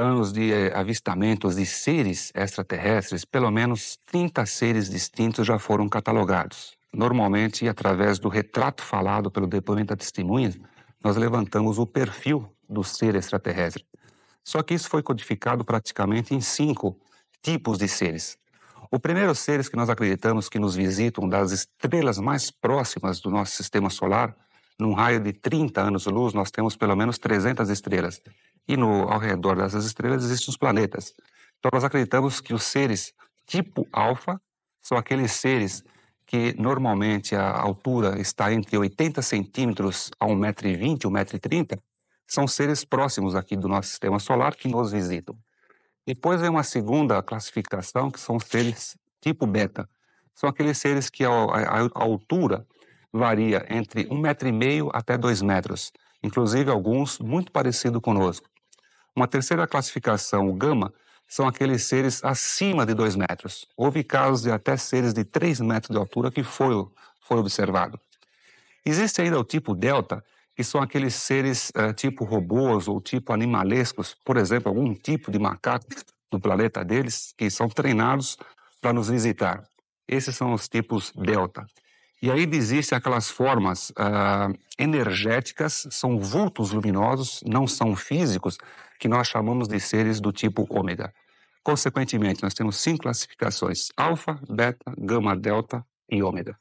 anos de eh, avistamentos de seres extraterrestres, pelo menos 30 seres distintos já foram catalogados. Normalmente, através do retrato falado pelo depoimento da testemunha, nós levantamos o perfil do ser extraterrestre. Só que isso foi codificado praticamente em cinco tipos de seres. O primeiro seres que nós acreditamos que nos visitam das estrelas mais próximas do nosso sistema solar, num raio de 30 anos-luz, nós temos pelo menos 300 estrelas e no, ao redor dessas estrelas existem os planetas. Então nós acreditamos que os seres tipo alfa são aqueles seres que normalmente a altura está entre 80 centímetros a 1,20m, 1,30m, são seres próximos aqui do nosso sistema solar que nos visitam. Depois vem uma segunda classificação, que são seres tipo beta. São aqueles seres que a, a, a altura varia entre 1,5m até 2 metros, inclusive alguns muito parecidos conosco. Uma terceira classificação, o gama, são aqueles seres acima de 2 metros. Houve casos de até seres de 3 metros de altura que foi, foi observado. Existe ainda o tipo delta, que são aqueles seres eh, tipo robôs ou tipo animalescos, por exemplo, algum tipo de macaco do planeta deles, que são treinados para nos visitar. Esses são os tipos delta. E aí existem aquelas formas uh, energéticas, são vultos luminosos, não são físicos, que nós chamamos de seres do tipo ômega. Consequentemente, nós temos cinco classificações: alfa, beta, gama, delta e ômega.